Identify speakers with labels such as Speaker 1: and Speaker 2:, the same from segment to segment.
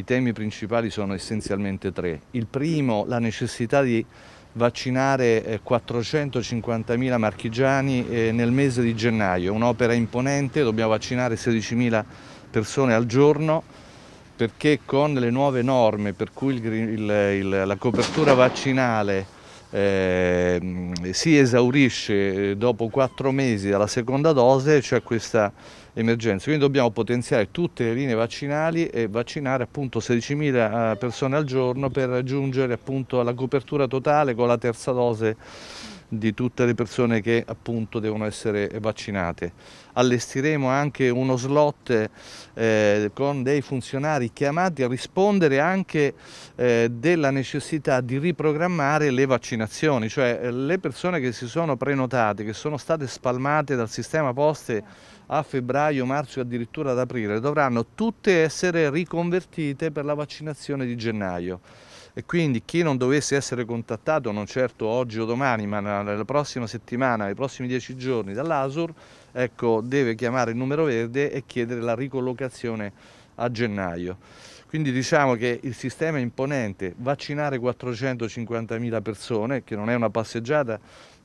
Speaker 1: I temi principali sono essenzialmente tre. Il primo, la necessità di vaccinare 450.000 eh, marchigiani eh, nel mese di gennaio, un'opera imponente, dobbiamo vaccinare 16.000 persone al giorno perché con le nuove norme per cui il, il, la copertura vaccinale eh, Ehm, si esaurisce eh, dopo quattro mesi dalla seconda dose, c'è cioè questa emergenza. Quindi dobbiamo potenziare tutte le linee vaccinali e vaccinare appunto 16.000 eh, persone al giorno per raggiungere appunto alla copertura totale con la terza dose di tutte le persone che appunto devono essere vaccinate. Allestiremo anche uno slot eh, con dei funzionari chiamati a rispondere anche eh, della necessità di riprogrammare le vaccinazioni, cioè eh, le persone che si sono prenotate, che sono state spalmate dal sistema poste a febbraio, marzo e addirittura ad aprile, dovranno tutte essere riconvertite per la vaccinazione di gennaio e quindi chi non dovesse essere contattato, non certo oggi o domani, ma nella prossima settimana, nei prossimi dieci giorni dall'ASUR, ecco, deve chiamare il numero verde e chiedere la ricollocazione a gennaio. Quindi diciamo che il sistema è imponente, vaccinare 450.000 persone, che non è una passeggiata,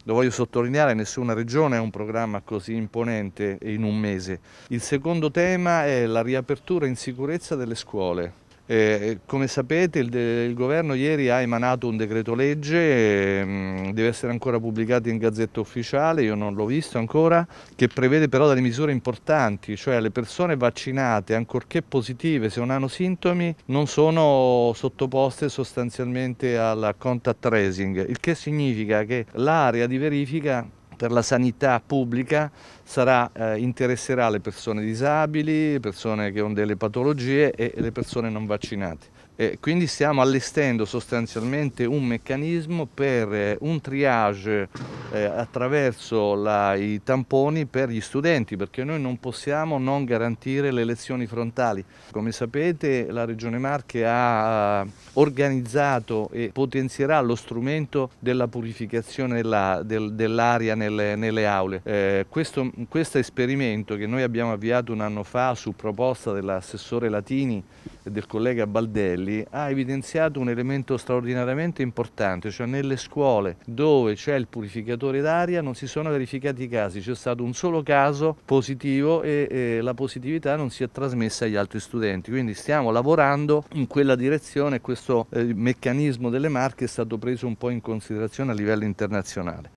Speaker 1: lo voglio sottolineare, nessuna regione ha un programma così imponente in un mese. Il secondo tema è la riapertura in sicurezza delle scuole. Eh, come sapete il, il, governo ieri ha emanato un decreto legge, eh, deve essere ancora pubblicato in gazzetta ufficiale, io non l'ho visto ancora, che prevede però delle misure importanti, cioè le persone vaccinate, ancorché positive, se non hanno sintomi, non sono sottoposte sostanzialmente al contact tracing, il che significa che l'area di verifica per la sanità pubblica sarà, eh, interesserà le persone disabili, le persone che hanno delle patologie e le persone non vaccinate. E quindi stiamo allestendo sostanzialmente un meccanismo per eh, un triage eh, attraverso la, i tamponi per gli studenti perché noi non possiamo non garantire le lezioni frontali. Come sapete la Regione Marche ha eh, organizzato e potenzierà lo strumento della purificazione dell'aria nelle, nelle, aule. Eh, questo, questo esperimento che noi abbiamo avviato un anno fa su proposta dell'assessore Latini e del collega Baldelli ha evidenziato un elemento straordinariamente importante, cioè nelle scuole dove c'è il purificatore depuratore d'aria non si sono verificati i casi, c'è stato un solo caso positivo e, e la positività non si è trasmessa agli altri studenti, quindi stiamo lavorando in quella direzione e questo eh, meccanismo delle marche è stato preso un po' in considerazione a livello internazionale.